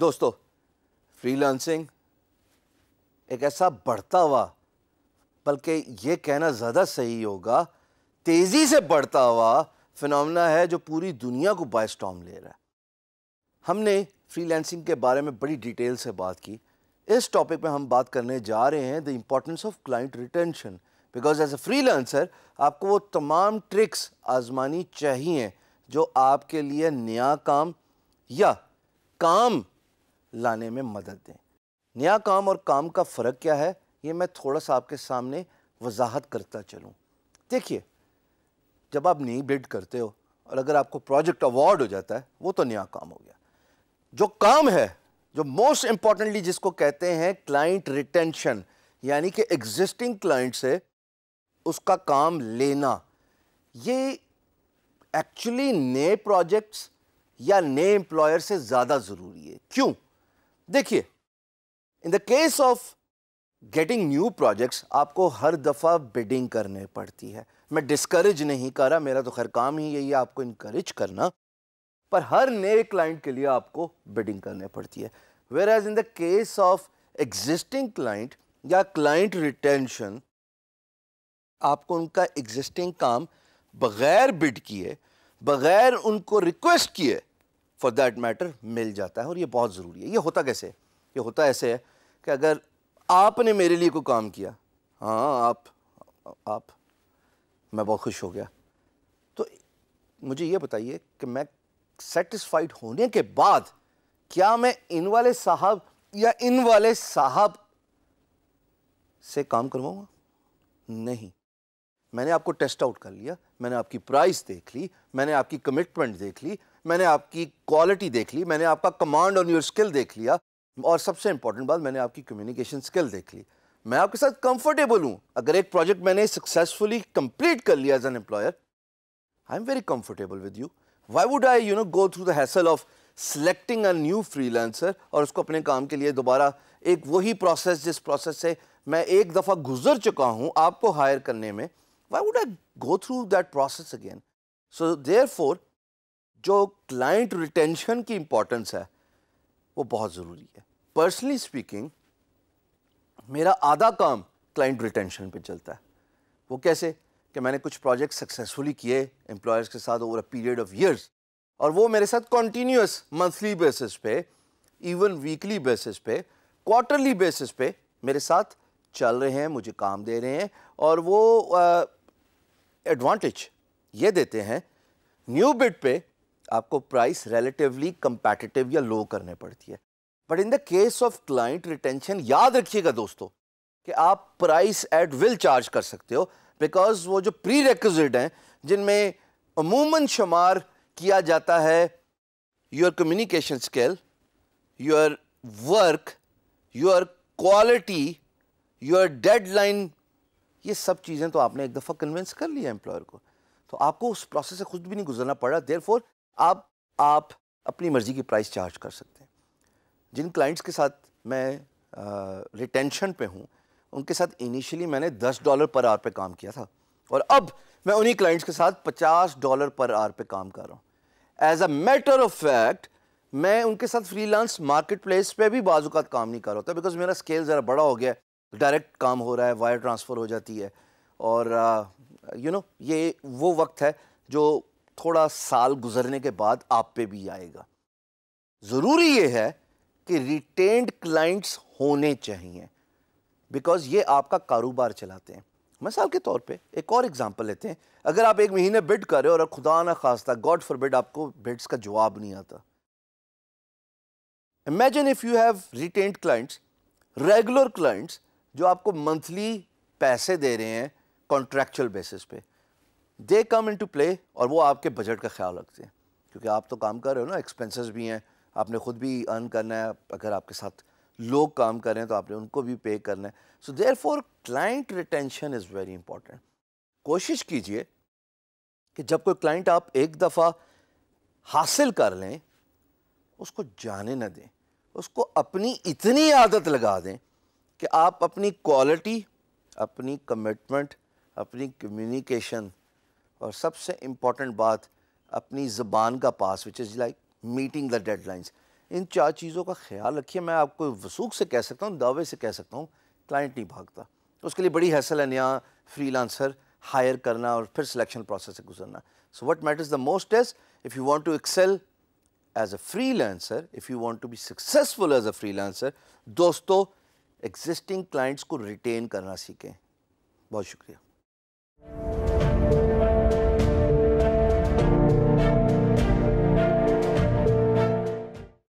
दोस्तों फ्रीलांसिंग एक ऐसा बढ़ता हुआ बल्कि ये कहना ज़्यादा सही होगा तेज़ी से बढ़ता हुआ फिनमिना है जो पूरी दुनिया को बायस्टॉम ले रहा है हमने फ्रीलांसिंग के बारे में बड़ी डिटेल से बात की इस टॉपिक में हम बात करने जा रहे हैं the importance of client retention because as a free आपको वो तमाम ट्रिक्स आजमानी चाहिए जो आपके लिए नया काम या काम लाने में मदद दें नया काम और काम का फ़र्क क्या है ये मैं थोड़ा सा आपके सामने वजाहत करता चलूँ देखिए जब आप नई बिड करते हो और अगर आपको प्रोजेक्ट अवार्ड हो जाता है वो तो नया काम हो गया जो काम है जो मोस्ट इम्पॉर्टेंटली जिसको कहते हैं क्लाइंट रिटेंशन यानी कि एग्जिस्टिंग क्लाइंट से उसका काम लेना ये एक्चुअली नए प्रोजेक्ट्स या नए एम्प्लॉयर से ज़्यादा ज़रूरी है क्यों देखिए in the case of getting new projects आपको हर दफ़ा बिडिंग करने पड़ती है मैं डिस्करेज नहीं कर रहा मेरा तो खैर काम ही यही है आपको इनकरेज करना पर हर नए क्लाइंट के लिए आपको बिडिंग करने पड़ती है whereas in the case of existing client या क्लाइंट रिटेंशन आपको उनका एग्जिस्टिंग काम बगैर बिड किए बगैर उनको रिक्वेस्ट किए फॉर दैट मैटर मिल जाता है और ये बहुत ज़रूरी है ये होता कैसे है ये होता ऐसे है कि अगर आपने मेरे लिए कोई काम किया हाँ आप आप मैं बहुत खुश हो गया तो मुझे ये बताइए कि मैं सेटिस्फाइड होने के बाद क्या मैं इन वाले साहब या इन वाले साहब से काम करवाऊंगा नहीं मैंने आपको टेस्ट आउट कर लिया मैंने आपकी प्राइस देख ली मैंने आपकी कमिटमेंट देख ली मैंने आपकी क्वालिटी देख ली मैंने आपका कमांड ऑन योर स्किल देख लिया और सबसे इंपॉर्टेंट बात मैंने आपकी कम्युनिकेशन स्किल देख ली मैं आपके साथ कंफर्टेबल हूं अगर एक प्रोजेक्ट मैंने सक्सेसफुली कंप्लीट कर लिया as an employer I am very comfortable with you why would I you know go through the hassle of selecting a new freelancer और उसको अपने काम के लिए दोबारा एक वही प्रोसेस जिस प्रोसेस से मैं एक दफ़ा गुजर चुका हूं आपको हायर करने में why would I go through that process again so therefore जो क्लाइंट रिटेंशन की इम्पोर्टेंस है वो बहुत ज़रूरी है पर्सनली स्पीकिंग मेरा आधा काम क्लाइंट रिटेंशन पे चलता है वो कैसे कि मैंने कुछ प्रोजेक्ट सक्सेसफुली किए एम्प्लॉयर्स के साथ over a period of years और वो मेरे साथ कॉन्टीन्यूस मंथली बेसिस पे इवन वीकली बेसिस पे क्वार्टरली बेसिस पे मेरे साथ चल रहे हैं मुझे काम दे रहे हैं और वो एडवांटेज ये देते हैं न्यू बिट पे आपको प्राइस रिलेटिवली कंपेटिटिव या लो करने पड़ती है but in the case of client retention याद रखिएगा दोस्तों कि आप प्राइस एट विल चार्ज कर सकते हो बिकॉज वो जो प्री रिक्विजिट हैं जिनमें अमूमन शुमार किया जाता है your communication skill your work your quality your deadline ये सब चीज़ें तो आपने एक दफ़ा कन्विंस कर लिया एम्प्लॉयर को तो आपको उस प्रोसेस से खुद भी नहीं गुजरना पड़ा देर फोर आप आप अपनी मर्ज़ी की प्राइस चार्ज कर सकते हैं जिन क्लाइंट्स के साथ मैं रिटेंशन पे हूँ उनके साथ इनिशियली मैंने दस डॉलर पर आर पे काम किया था और अब मैं उन्हीं क्लाइंट्स के साथ पचास डॉलर पर आर पे काम कर रहा हूँ as a matter of fact मैं उनके साथ फ्रीलांस मार्केट प्लेस पर भी बाजूकात काम नहीं कर रहा होता बिकॉज मेरा स्केल ज़रा बड़ा हो गया है डायरेक्ट काम हो रहा है वायर ट्रांसफ़र हो जाती है और you uh, know you know, ये वो वक्त है जो थोड़ा साल गुजरने के बाद आप पे भी आएगा ज़रूरी यह है कि रिटेन्ड क्लाइंट्स होने चाहिए बिकॉज ये आपका कारोबार चलाते हैं मिसाल के तौर पे एक और एग्जांपल लेते हैं अगर आप एक महीने बिड कर रहे हो और खुदा ना खास्ता गॉड फॉर बिड आपको बिड्स का जवाब नहीं आता imagine if you have retained clients regular clients जो आपको मंथली पैसे दे रहे हैं कॉन्ट्रेक्चुअल बेसिस पे दे कम इन टू प्ले और वो आपके बजट का ख्याल रखते हैं क्योंकि आप तो काम कर रहे हो ना एक्सपेंसेस भी हैं आपने ख़ुद भी अर्न करना है अगर आपके साथ लोग काम कर रहे हैं तो आपने उनको भी पे करना है so therefore client retention is very important कोशिश कीजिए कि जब कोई क्लाइंट आप एक दफ़ा हासिल कर लें उसको जाने ना दें उसको अपनी इतनी आदत लगा दें कि आप अपनी क्वालिटी अपनी कमिटमेंट अपनी कम्युनिकेशन और सबसे इम्पॉर्टेंट बात अपनी ज़बान का पास which is like meeting the deadlines इन चार चीज़ों का ख्याल रखिए मैं आपको वसूख से कह सकता हूँ दावे से कह सकता हूँ क्लाइंट नहीं भागता तो उसके लिए बड़ी हैसल है नया फ्री लांसर हायर करना और फिर सिलेक्शन प्रोसेस से गुजरना so what matters the most is if you want to excel as a freelancer if you want to be successful as a freelancer दोस्तों existing clients को retain करना सीखें बहुत शुक्रिया